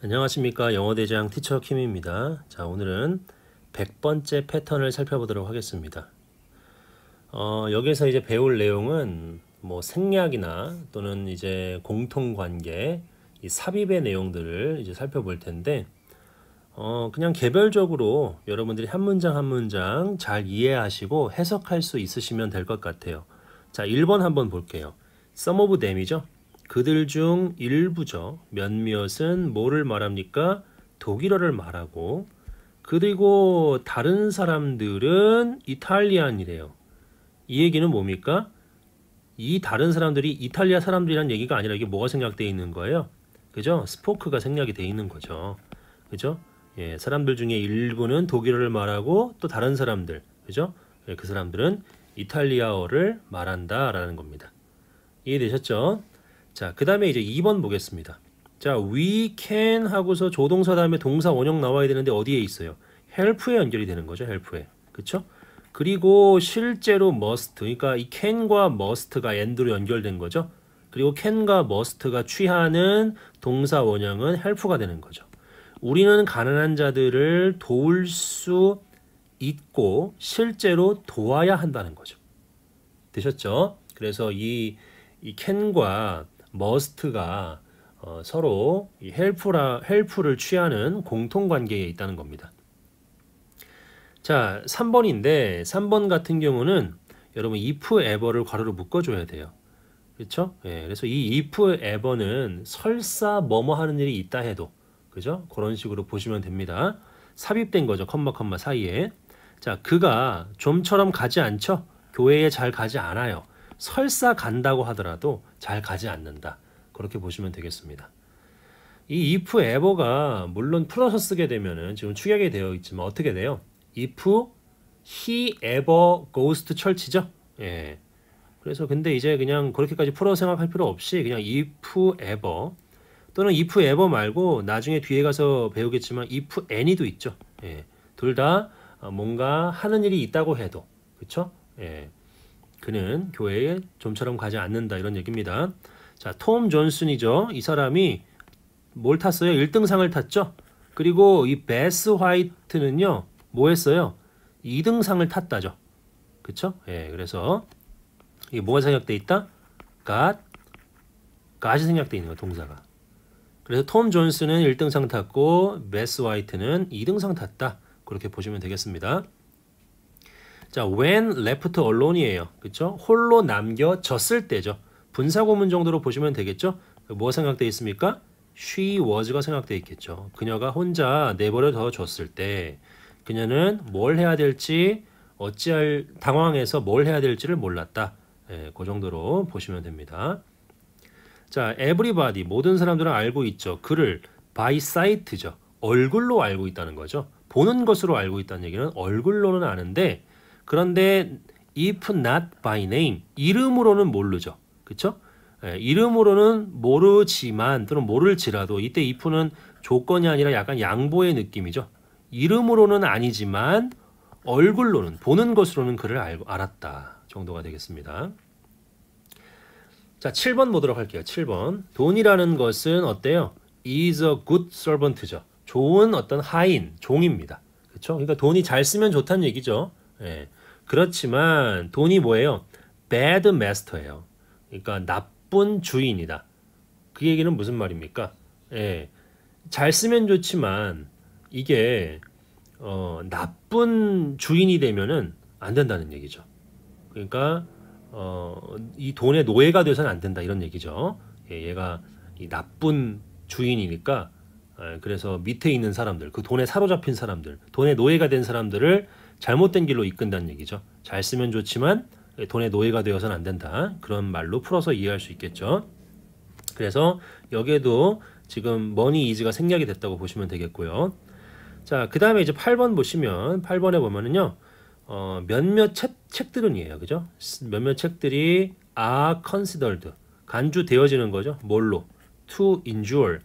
안녕하십니까 영어대장 티처 킴입니다. 자 오늘은 100번째 패턴을 살펴보도록 하겠습니다. 어, 여기서 이제 배울 내용은 뭐 생략이나 또는 이제 공통관계 이 삽입의 내용들을 이제 살펴볼 텐데 어, 그냥 개별적으로 여러분들이 한 문장 한 문장 잘 이해하시고 해석할 수 있으시면 될 것 같아요. 자 1번 한번 볼게요. Some of them이죠. 그들 중 일부죠. 몇몇은 뭐를 말합니까? 독일어를 말하고 그리고 다른 사람들은 이탈리안이래요. 이 얘기는 뭡니까? 이 다른 사람들이 이탈리아 사람들이란 얘기가 아니라 이게 뭐가 생략되어 있는 거예요? 그죠? 스포크가 생략이 돼 있는 거죠. 그죠? 예, 사람들 중에 일부는 독일어를 말하고 또 다른 사람들, 그죠? 예, 그 사람들은 이탈리아어를 말한다라는 겁니다. 이해되셨죠? 자, 그 다음에 이제 2번 보겠습니다. 자, we can 하고서 조동사 다음에 동사 원형 나와야 되는데 어디에 있어요? help에 연결이 되는 거죠, help에. 그쵸? 그리고 실제로 must, 그러니까 이 can과 must가 end로 연결된 거죠. 그리고 can과 must가 취하는 동사 원형은 help가 되는 거죠. 우리는 가난한 자들을 도울 수 있고 실제로 도와야 한다는 거죠. 되셨죠? 그래서 이, 이 can과 머스트가 어, 서로 이 헬프라 헬프를 취하는 공통 관계에 있다는 겁니다. 자, 3번인데 3번 같은 경우는 여러분 if ever를 괄호로 묶어 줘야 돼요. 그렇죠? 예, 그래서 이 if ever는 설사 뭐뭐 하는 일이 있다 해도 그죠? 그런 식으로 보시면 됩니다. 삽입된 거죠. 컴마 컴마 사이에. 자, 그가 좀처럼 가지 않죠? 교회에 잘 가지 않아요. 설사 간다고 하더라도 잘 가지 않는다. 그렇게 보시면 되겠습니다. 이 if ever가 물론 풀어서 쓰게 되면은 지금 축약이 되어 있지만 어떻게 돼요? if he ever goes to church죠? 예. 그래서 근데 이제 그냥 그렇게까지 풀어 생각할 필요 없이 그냥 if ever 또는 if ever 말고 나중에 뒤에 가서 배우겠지만 if any도 있죠. 예. 둘 다 뭔가 하는 일이 있다고 해도 그렇죠? 예. 그는 교회에 좀처럼 가지 않는다 이런 얘기입니다. 자, 톰 존슨이죠. 이 사람이 뭘 탔어요? 1등상을 탔죠. 그리고 이 베스 화이트는요. 뭐 했어요? 2등상을 탔다죠. 그쵸? 예, 그래서 이게 뭐가 생략돼 있다? 갓, 가지 생략돼 있는 거 동사가. 그래서 톰 존슨은 1등상 탔고 베스 화이트는 2등상 탔다. 그렇게 보시면 되겠습니다. 자, when left alone이에요. 그렇죠? 홀로 남겨졌을 때죠. 분사고문 정도로 보시면 되겠죠? 뭐가생각되어 있습니까? she was가 생각되어 있겠죠. 그녀가 혼자 내버려 둬줬을 때 그녀는 뭘 해야 될지 어찌할 당황해서 뭘 해야 될지를 몰랐다. 예, 그 정도로 보시면 됩니다. 자, everybody 모든 사람들은 알고 있죠. 그를 by sight죠. 얼굴로 알고 있다는 거죠. 보는 것으로 알고 있다는 얘기는 얼굴로는 아는데 그런데 if not by name 이름으로는 모르죠. 그렇죠? 예, 이름으로는 모르지만 또는 모를지라도 이때 if는 조건이 아니라 약간 양보의 느낌이죠. 이름으로는 아니지만 얼굴로는 보는 것으로는 그를 알, 알았다 정도가 되겠습니다. 자, 7번 보도록 할게요. 7번. 돈이라는 것은 어때요? is a good servant죠. 좋은 어떤 하인, 종입니다. 그렇죠? 그러니까 돈이 잘 쓰면 좋다는 얘기죠. 예. 그렇지만 돈이 뭐예요? bad master예요. 그러니까 나쁜 주인이다. 그 얘기는 무슨 말입니까? 예. 잘 쓰면 좋지만 이게 어, 나쁜 주인이 되면은 안 된다는 얘기죠. 그러니까 어, 이 돈의 노예가 돼서는 안 된다 이런 얘기죠. 예, 얘가 이 나쁜 주인이니까 예, 그래서 밑에 있는 사람들, 그 돈에 사로잡힌 사람들, 돈의 노예가 된 사람들을 잘못된 길로 이끈다는 얘기죠. 잘 쓰면 좋지만 돈의 노예가 되어서는 안 된다. 그런 말로 풀어서 이해할 수 있겠죠. 그래서 여기에도 지금 머니 이즈가 생략이 됐다고 보시면 되겠고요. 자, 그 다음에 이제 8번 보시면 8번에 보면은요. 어, 몇몇 책, 책들은이에요. 그죠? 몇몇 책들이 are considered 간주되어지는 거죠. 뭘로? to injure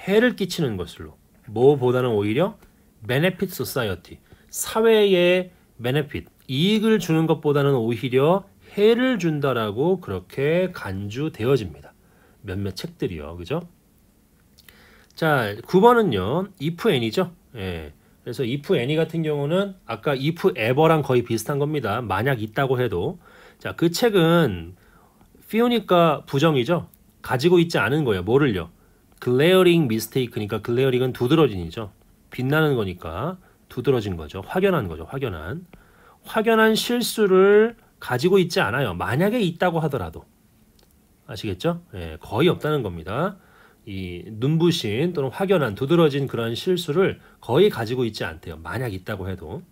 해를 끼치는 것으로 뭐보다는 오히려 benefit society 사회에 베네핏, 이익을 주는 것보다는 오히려 해를 준다라고 그렇게 간주되어집니다. 몇몇 책들이요. 그죠? 자, 9번은요. if n이죠. 예. 그래서 if any 같은 경우는 아까 if ever랑 거의 비슷한 겁니다. 만약 있다고 해도. 자, 그 책은 피우니까 부정이죠. 가지고 있지 않은 거예요. 뭐를요? 글 l 어링미스테이크니까글 l 어링은 두드러진이죠. 빛나는 거니까. 두드러진 거죠. 확연한 거죠. 확연한. 확연한 실수를 가지고 있지 않아요. 만약에 있다고 하더라도. 아시겠죠? 예, 거의 없다는 겁니다. 이 눈부신 또는 확연한 두드러진 그런 실수를 거의 가지고 있지 않대요. 만약 있다고 해도.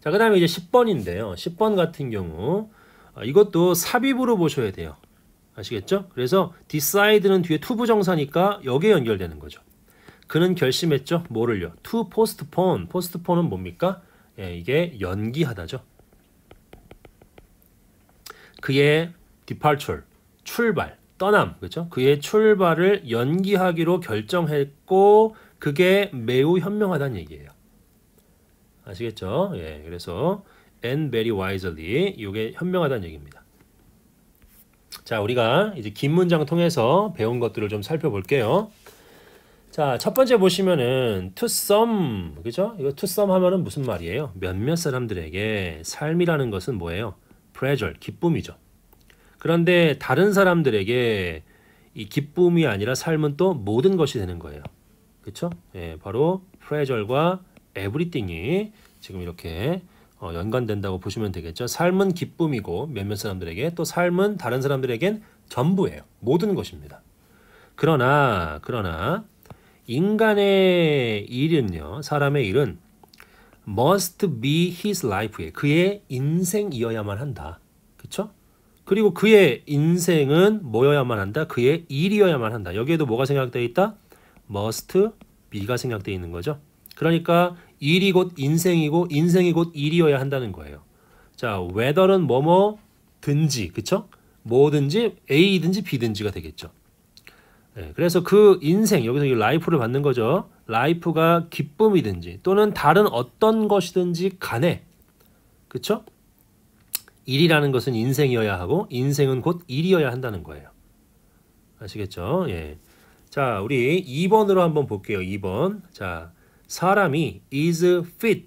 자, 그 다음에 이제 10번인데요. 10번 같은 경우 아, 이것도 삽입으로 보셔야 돼요. 아시겠죠? 그래서 decide는 뒤에 투부정사니까 여기에 연결되는 거죠. 그는 결심했죠. 뭐를요? To postpone. postpone은 뭡니까? 예, 이게 연기하다죠. 그의 departure, 출발, 떠남, 그렇죠? 그의 출발을 연기하기로 결정했고 그게 매우 현명하다는 얘기예요. 아시겠죠? 예, 그래서 and very wisely 이게 현명하다는 얘기입니다. 자, 우리가 이제 긴 문장 통해서 배운 것들을 좀 살펴볼게요. 자, 첫 번째 보시면은 to some, 그죠? 이거 to some 하면은 무슨 말이에요? 몇몇 사람들에게 삶이라는 것은 뭐예요? pleasure, 기쁨이죠. 그런데 다른 사람들에게 이 기쁨이 아니라 삶은 또 모든 것이 되는 거예요. 그렇죠? 예, 바로 pleasure과 everything이 지금 이렇게 어, 연관된다고 보시면 되겠죠. 삶은 기쁨이고 몇몇 사람들에게 또 삶은 다른 사람들에겐 전부예요. 모든 것입니다. 그러나 그러나 인간의 일은요, 사람의 일은 must be his life에 그의 인생이어야만 한다. 그쵸? 그리고 그의 인생은 뭐여야만 한다? 그의 일이어야만 한다. 여기에도 뭐가 생각되어 있다? must be가 생각되어 있는 거죠. 그러니까 일이 곧 인생이고 인생이 곧 일이어야 한다는 거예요. 자, whether는 뭐뭐든지, 그쵸? 뭐든지 A든지 B든지가 되겠죠. 네, 그래서 그 인생 여기서 이 라이프를 받는 거죠. 라이프가 기쁨이든지 또는 다른 어떤 것이든지 간에 그쵸? 일이라는 것은 인생이어야 하고 인생은 곧 일이어야 한다는 거예요. 아시겠죠? 예. 자, 우리 2번으로 한번 볼게요. 2번. 자, 사람이 is fit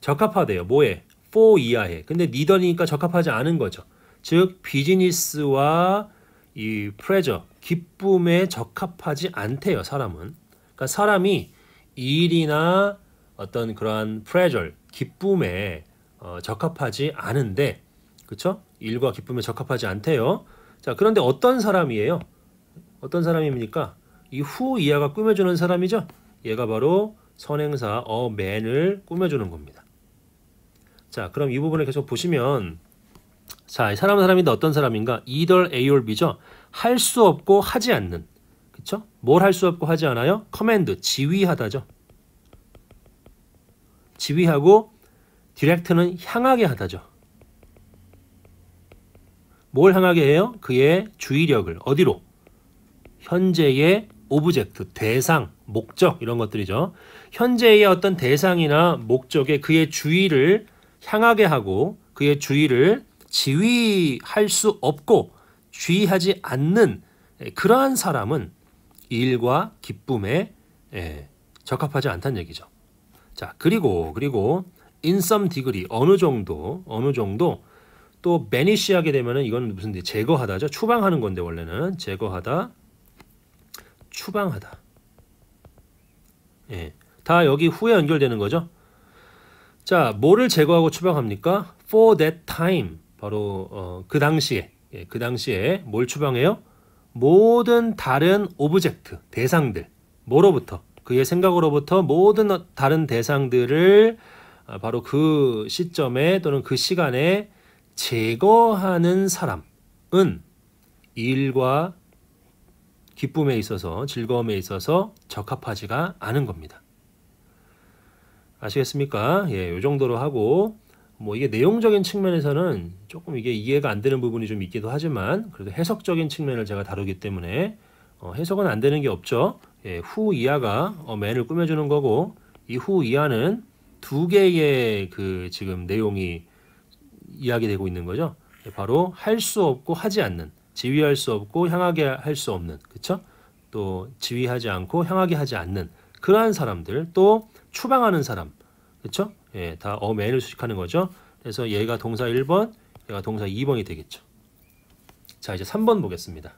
적합하대요. 뭐에? for 이하에. 근데 니더니까 적합하지 않은 거죠. 즉 비즈니스와 이 프레저 기쁨에 적합하지 않대요, 사람은. 그러니까 사람이 일이나 어떤 그러한 프레절, 기쁨에 어, 적합하지 않은데, 그쵸? 일과 기쁨에 적합하지 않대요. 자, 그런데 어떤 사람이에요? 어떤 사람입니까? 이 후 이하가 꾸며주는 사람이죠? 얘가 바로 선행사 어맨을 꾸며주는 겁니다. 자, 그럼 이 부분을 계속 보시면 자, 사람은 사람인데 어떤 사람인가? 이덜 에이올비죠 할수 없고 하지 않는 그쵸? 뭘 할 수 없고 하지 않아요? 커맨드, 지휘하다죠. 지휘하고 디렉트는 향하게 하다죠. 뭘 향하게 해요? 그의 주의력을 어디로? 현재의 오브젝트, 대상, 목적 이런 것들이죠. 현재의 어떤 대상이나 목적에 그의 주의를 향하게 하고 그의 주의를 지휘할 수 없고 주의하지 않는 그러한 사람은 일과 기쁨에 적합하지 않다는 얘기죠. 자, 그리고 그리고 인썸 디그리 어느 정도 어느 정도 또 베니시하게 되면은 이건 무슨 제거하다죠. 추방하는 건데 원래는 제거하다 추방하다. 예. 다 여기 후에 연결되는 거죠. 자, 뭐를 제거하고 추방합니까? For that time. 바로 어, 그 당시에 예, 그 당시에 뭘 추방해요? 모든 다른 오브젝트, 대상들, 뭐로부터? 그의 생각으로부터 모든 다른 대상들을 아, 바로 그 시점에 또는 그 시간에 제거하는 사람은 일과 기쁨에 있어서 즐거움에 있어서 적합하지가 않은 겁니다. 아시겠습니까? 예, 요 정도로 하고 뭐 이게 내용적인 측면에서는 조금 이게 이해가 안 되는 부분이 좀 있기도 하지만 그래도 해석적인 측면을 제가 다루기 때문에 어, 해석은 안 되는 게 없죠. 예, 후 이하가 어, 맨을 꾸며주는 거고 이후 이하는 두 개의 그 지금 내용이 이야기되고 있는 거죠. 예, 바로 할 수 없고 하지 않는 지휘할 수 없고 향하게 할 수 없는 그쵸? 또 지휘하지 않고 향하게 하지 않는 그러한 사람들 또 추방하는 사람 그쵸? 예, 다 어맨을 수식하는 거죠. 그래서 얘가 동사 1번, 얘가 동사 2번이 되겠죠. 자, 이제 3번 보겠습니다.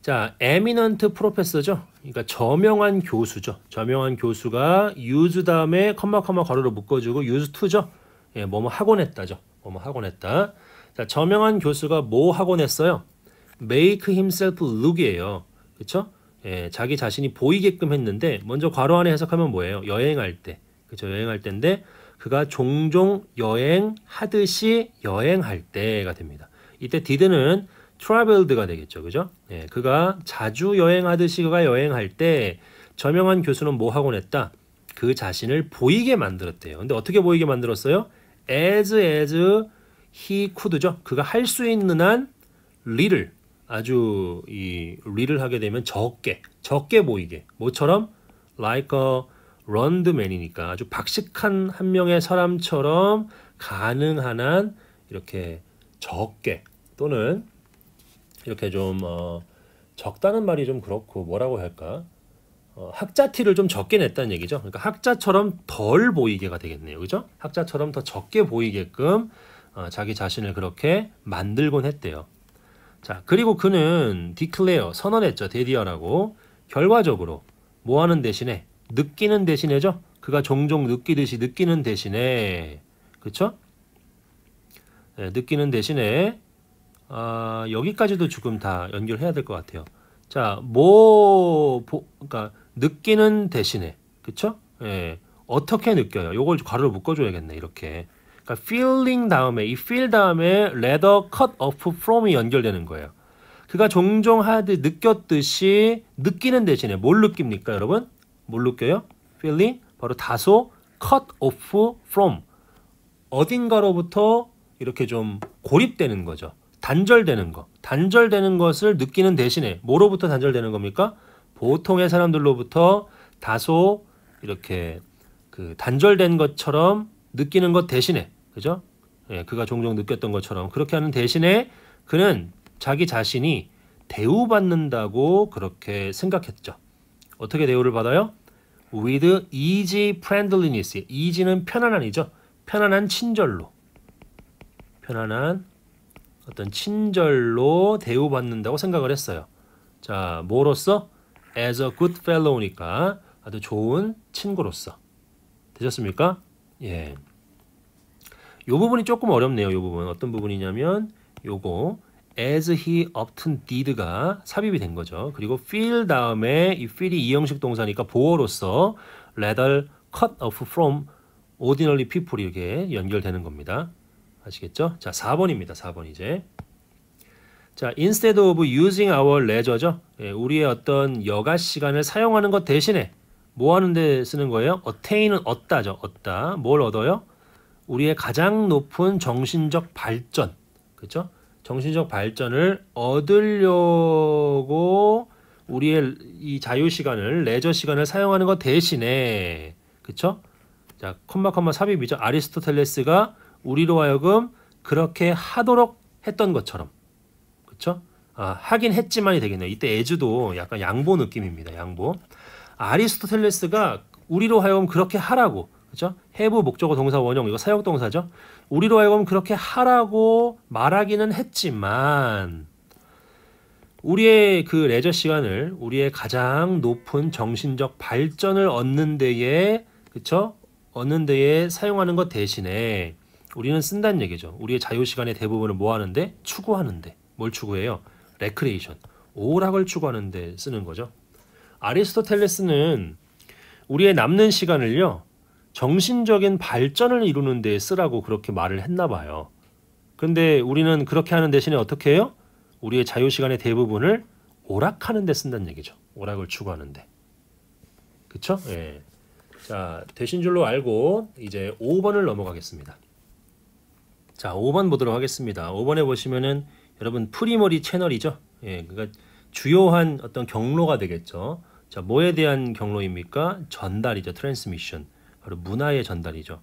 자, 에미넌트 프로페서죠. 그러니까 저명한 교수죠. 저명한 교수가 유즈 다음에 컴마 컴마 가로로 묶어주고 유즈 투죠. 예, 뭐뭐 학원했다죠. 뭐뭐 학원했다. 자, 저명한 교수가 뭐 학원했어요? 메이크 힘 h 프룩이에요 그렇죠? 예, 자기 자신이 보이게끔 했는데 먼저 괄호 안에 해석하면 뭐예요? 여행할 때 그죠? 여행할 때인데 그가 종종 여행하듯이 여행할 때가 됩니다. 이때 did는 traveled가 되겠죠. 그죠? 예, 그가 자주 여행하듯이 그가 여행할 때 저명한 교수는 뭐 하곤 했다? 그 자신을 보이게 만들었대요. 근데 어떻게 보이게 만들었어요? as as he could죠. 그가 할 수 있는 한 리를 아주 이 리를 하게 되면 적게 적게 보이게 뭐처럼 like a 런드맨이니까 아주 박식한 한 명의 사람처럼 가능한 한 이렇게 적게 또는 이렇게 좀 어, 적다는 말이 좀 그렇고 뭐라고 할까 어, 학자 티를 좀 적게 냈다는 얘기죠. 그러니까 학자처럼 덜 보이게가 되겠네요. 그죠? 학자처럼 더 적게 보이게끔 어, 자기 자신을 그렇게 만들곤 했대요. 자, 그리고 그는 디클레어 선언했죠. 데디어라고 결과적으로 뭐 하는 대신에 느끼는 대신에죠. 그가 종종 느끼듯이 느끼는 대신에 그쵸? 네, 느끼는 대신에 아, 여기까지도 조금다 연결해야 될 것 같아요. 자, 뭐 보, 그러니까 느끼는 대신에 그쵸? 예. 네, 어떻게 느껴요? 요걸 괄호로 묶어줘야겠네 이렇게. 그러니까 feeling 다음에 이 feel 다음에 l e t h e r cut off from이 연결되는 거예요. 그가 종종 하듯 느꼈듯이 느끼는 대신에 뭘 느낍니까 여러분? 뭘느 껴요? feeling 바로 다소 cut off from 어딘가로부터 이렇게 좀 고립되는 거죠. 단절되는 거. 단절되는 것을 느끼는 대신에 뭐로부터 단절되는 겁니까? 보통의 사람들로부터 다소 이렇게 그 단절된 것처럼 느끼는 것 대신에 그죠? 예, 그가 종종 느꼈던 것처럼 그렇게 하는 대신에 그는 자기 자신이 대우받는다고 그렇게 생각했죠. 어떻게 대우를 받아요? with easy friendliness. easy는 편안한이죠. 편안한 친절로. 편안한 어떤 친절로 대우받는다고 생각을 했어요. 자, 뭐로서? as a good fellow니까 아주 좋은 친구로서. 되셨습니까? 예. 요 부분이 조금 어렵네요. 요 부분. 어떤 부분이냐면 요거 as he often did가 삽입이 된 거죠. 그리고 feel 다음에 이 feel이 이형식 동사니까 보어로서 rather cut off from ordinary people 이렇게 연결되는 겁니다. 아시겠죠? 자, 4번입니다. 4번 이제. 자, instead of using our leisure죠. 예, 우리의 어떤 여가 시간을 사용하는 것 대신에 뭐 하는데 쓰는 거예요? attain은 얻다죠. 얻다. 뭘 얻어요? 우리의 가장 높은 정신적 발전. 그렇죠? 정신적 발전을 얻으려고 우리의 이 자유 시간을 레저 시간을 사용하는 것 대신에 그쵸? 자 콤마 콤마 삽입이죠. 아리스토텔레스가 우리로 하여금 그렇게 하도록 했던 것처럼 그쵸? 아, 하긴 했지만이 되겠네요. 이때 에즈도 약간 양보 느낌입니다. 양보. 아리스토텔레스가 우리로 하여금 그렇게 하라고 그죠? 해부 목적어 동사 원형 이거 사역 동사죠. 우리로 하여금 그렇게 하라고 말하기는 했지만 우리의 그 레저 시간을 우리의 가장 높은 정신적 발전을 얻는 데에 그쵸? 얻는 데에 사용하는 것 대신에 우리는 쓴다는 얘기죠. 우리의 자유 시간의 대부분을 뭐 하는데? 추구하는데. 뭘 추구해요? 레크레이션. 오락을 추구하는데 쓰는 거죠. 아리스토텔레스는 우리의 남는 시간을요. 정신적인 발전을 이루는 데 쓰라고 그렇게 말을 했나 봐요. 근데 우리는 그렇게 하는 대신에 어떻게 해요? 우리의 자유 시간의 대부분을 오락하는 데 쓴다는 얘기죠. 오락을 추구하는데. 그쵸? 예. 자, 되신 줄로 알고 이제 5번을 넘어가겠습니다. 자, 5번 보도록 하겠습니다. 5번에 보시면은 여러분 프리머리 채널이죠. 예, 그러니까 주요한 어떤 경로가 되겠죠. 자, 뭐에 대한 경로입니까? 전달이죠. 트랜스미션. 바로 문화의 전달이죠.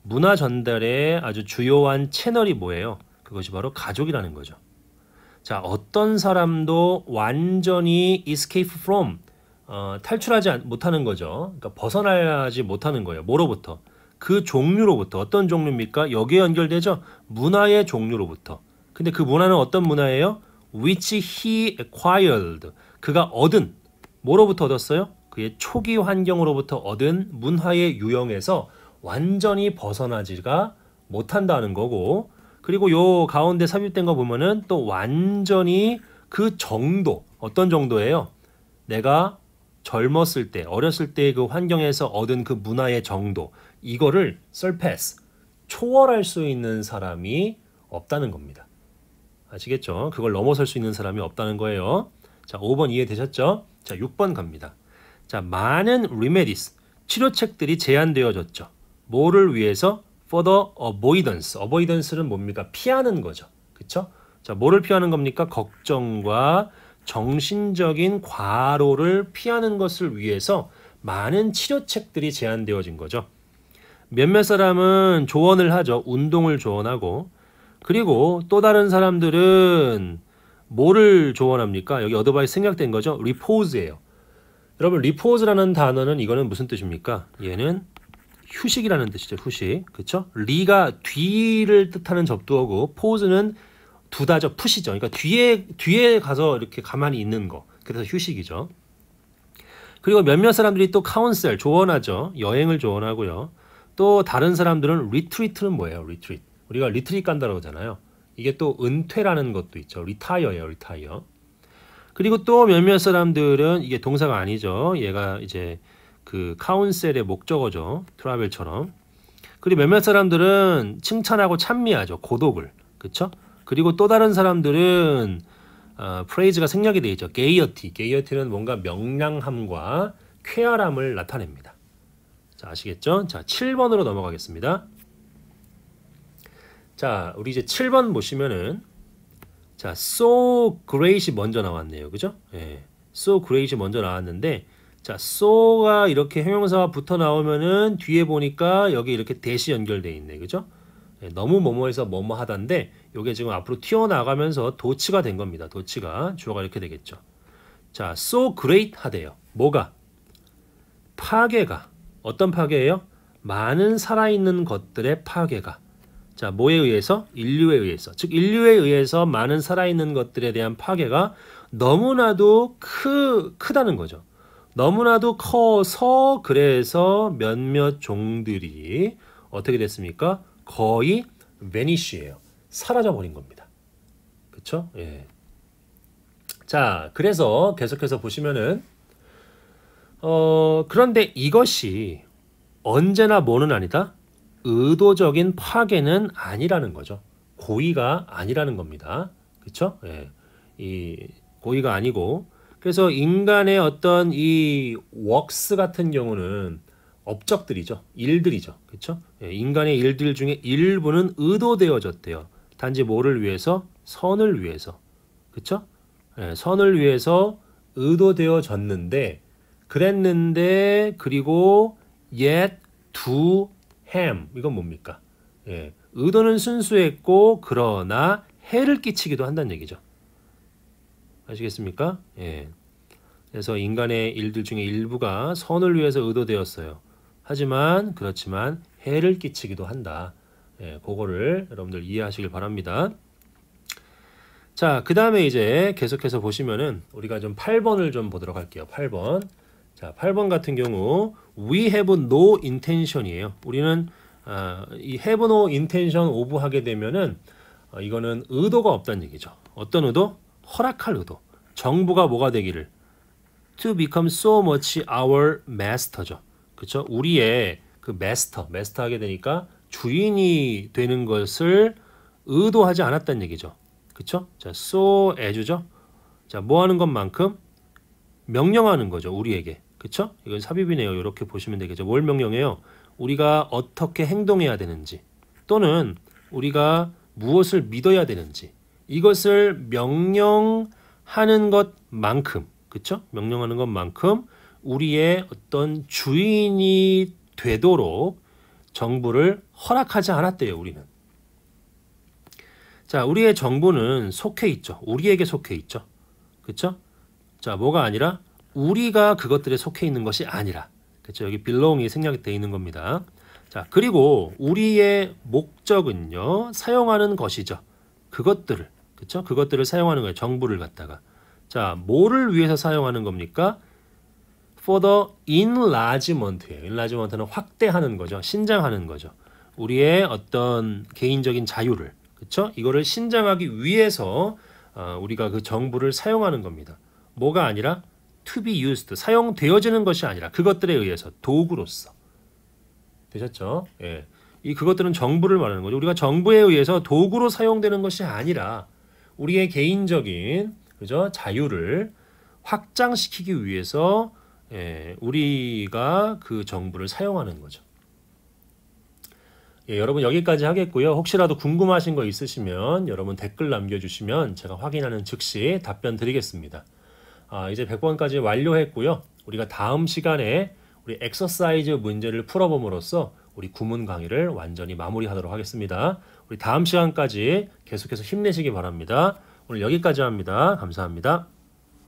문화 전달의 아주 주요한 채널이 뭐예요? 그것이 바로 가족이라는 거죠. 자, 어떤 사람도 완전히 escape from 어, 탈출하지 못하는 거죠. 그러니까 벗어나지 못하는 거예요. 뭐로부터? 그 종류로부터 어떤 종류입니까? 여기에 연결되죠. 문화의 종류로부터. 근데 그 문화는 어떤 문화예요? which he acquired. 그가 얻은 뭐로부터 얻었어요? 그의 초기 환경으로부터 얻은 문화의 유형에서 완전히 벗어나지가 못한다는 거고 그리고 요 가운데 삽입된 거 보면은 또 완전히 그 정도 어떤 정도예요? 내가 젊었을 때 어렸을 때 그 환경에서 얻은 그 문화의 정도 이거를 썰패스 초월할 수 있는 사람이 없다는 겁니다. 아시겠죠? 그걸 넘어설 수 있는 사람이 없다는 거예요. 자, 5번 이해되셨죠? 자, 6번 갑니다. 자, 많은 리메디스, 치료책들이 제한되어졌죠. 뭐를 위해서? for the avoidance. avoidance는 뭡니까? 피하는 거죠. 그쵸? 자, 뭐를 피하는 겁니까? 걱정과 정신적인 과로를 피하는 것을 위해서 많은 치료책들이 제한되어진 거죠. 몇몇 사람은 조언을 하죠. 운동을 조언하고 그리고 또 다른 사람들은 뭐를 조언합니까? 여기 어드바이스 생략된 거죠? 리포즈예요. 여러분 리포즈라는 단어는 이거는 무슨 뜻입니까? 얘는 휴식이라는 뜻이죠. 휴식. 그렇죠? 리가 뒤를 뜻하는 접두어고 포즈는 두다죠. 푸시죠. 그러니까 뒤에 뒤에 가서 이렇게 가만히 있는 거. 그래서 휴식이죠. 그리고 몇몇 사람들이 또 카운셀 조언하죠. 여행을 조언하고요. 또 다른 사람들은 리트리트는 뭐예요? 리트리트. 우리가 리트릿 간다고 하잖아요. 이게 또 은퇴라는 것도 있죠. 리타이어예요, 리타이어. 그리고 또 몇몇 사람들은 이게 동사가 아니죠. 얘가 이제 그 카운셀의 목적어죠. 트라벨처럼. 그리고 몇몇 사람들은 칭찬하고 찬미하죠. 고독을. 그렇 그리고 또 다른 사람들은 어, 프레이즈가 생략이 되어 있죠. 게이어티. 게이어티는 뭔가 명랑함과 쾌활함을 나타냅니다. 자, 아시겠죠? 자, 7번으로 넘어가겠습니다. 자, 우리 이제 7번 보시면은 자, so great이 먼저 나왔네요. 그죠? 예. so great이 먼저 나왔는데 자, so가 이렇게 형용사가 붙어 나오면은 뒤에 보니까 여기 이렇게 대시 연결되어 있네. 그죠? 예, 너무 뭐뭐해서 뭐뭐 하단데 요게 지금 앞으로 튀어나가면서 도치가 된 겁니다. 도치가 주어가 이렇게 되겠죠. 자, so great 하대요. 뭐가? 파괴가. 어떤 파괴예요? 많은 살아있는 것들의 파괴가. 자, 뭐에 의해서? 인류에 의해서. 즉, 인류에 의해서 많은 살아있는 것들에 대한 파괴가 너무나도 크, 크다는 거죠. 너무나도 커서 그래서 몇몇 종들이 어떻게 됐습니까? 거의 베니쉬예요. 사라져버린 겁니다. 그쵸? 예. 자, 그래서 계속해서 보시면은 어, 그런데 이것이 언제나 뭐는 아니다? 의도적인 파괴는 아니라는 거죠. 고의가 아니라는 겁니다. 그렇죠? 예. 이 고의가 아니고 그래서 인간의 어떤 이 웍스 같은 경우는 업적들이죠. 일들이죠. 그렇죠? 예. 인간의 일들 중에 일부는 의도되어졌대요. 단지 뭐를 위해서? 선을 위해서. 그렇죠? 예. 선을 위해서 의도되어졌는데 그랬는데 그리고 yet to 햄 이건 뭡니까? 예, 의도는 순수했고 그러나 해를 끼치기도 한다는 얘기죠. 아시겠습니까? 예. 그래서 인간의 일들 중에 일부가 선을 위해서 의도되었어요. 하지만 그렇지만 해를 끼치기도 한다. 예, 그거를 여러분들 이해하시길 바랍니다. 자, 그 다음에 이제 계속해서 보시면은 우리가 좀 8번을 좀 보도록 할게요. 8번. 자, 8번 같은 경우 we have no intention이에요. 우리는 어, 이 have no intention of 하게 되면은 어, 이거는 의도가 없다는 얘기죠. 어떤 의도? 허락할 의도. 정부가 뭐가 되기를 to become so much our master죠. 그렇죠? 우리의 그 master, master 하게 되니까 주인이 되는 것을 의도하지 않았다는 얘기죠. 그렇죠? 자, so as죠. 자, 뭐 하는 것만큼 명령하는 거죠. 우리에게. 그쵸? 이건 삽입이네요. 이렇게 보시면 되겠죠. 뭘 명령해요? 우리가 어떻게 행동해야 되는지 또는 우리가 무엇을 믿어야 되는지 이것을 명령하는 것만큼 그쵸? 명령하는 것만큼 우리의 어떤 주인이 되도록 정부를 허락하지 않았대요. 우리는. 자, 우리의 정부는 속해 있죠. 우리에게 속해 있죠. 그쵸? 자, 뭐가 아니라 우리가 그것들에 속해 있는 것이 아니라. 그렇죠? 여기 belong이 생략이 되어 있는 겁니다. 자, 그리고 우리의 목적은요. 사용하는 것이죠. 그것들을. 그렇죠? 그것들을 사용하는 거예요. 정부를 갖다가. 자, 뭐를 위해서 사용하는 겁니까? for the enlargement예요. enlargement는 확대하는 거죠. 신장하는 거죠. 우리의 어떤 개인적인 자유를 그렇죠? 이거를 신장하기 위해서 어, 우리가 그정부를 사용하는 겁니다. 뭐가 아니라 to be used 사용되어지는 것이 아니라 그것들에 의해서 도구로서 되셨죠? 예. 이 그것들은 정부를 말하는 거죠. 우리가 정부에 의해서 도구로 사용되는 것이 아니라 우리의 개인적인 그죠 자유를 확장시키기 위해서 예, 우리가 그 정부를 사용하는 거죠. 예, 여러분 여기까지 하겠고요. 혹시라도 궁금하신 거 있으시면 여러분 댓글 남겨주시면 제가 확인하는 즉시 답변 드리겠습니다. 아, 이제 100번까지 완료했고요. 우리가 다음 시간에 우리 엑서사이즈 문제를 풀어봄으로써 우리 구문 강의를 완전히 마무리하도록 하겠습니다. 우리 다음 시간까지 계속해서 힘내시기 바랍니다. 오늘 여기까지 합니다. 감사합니다.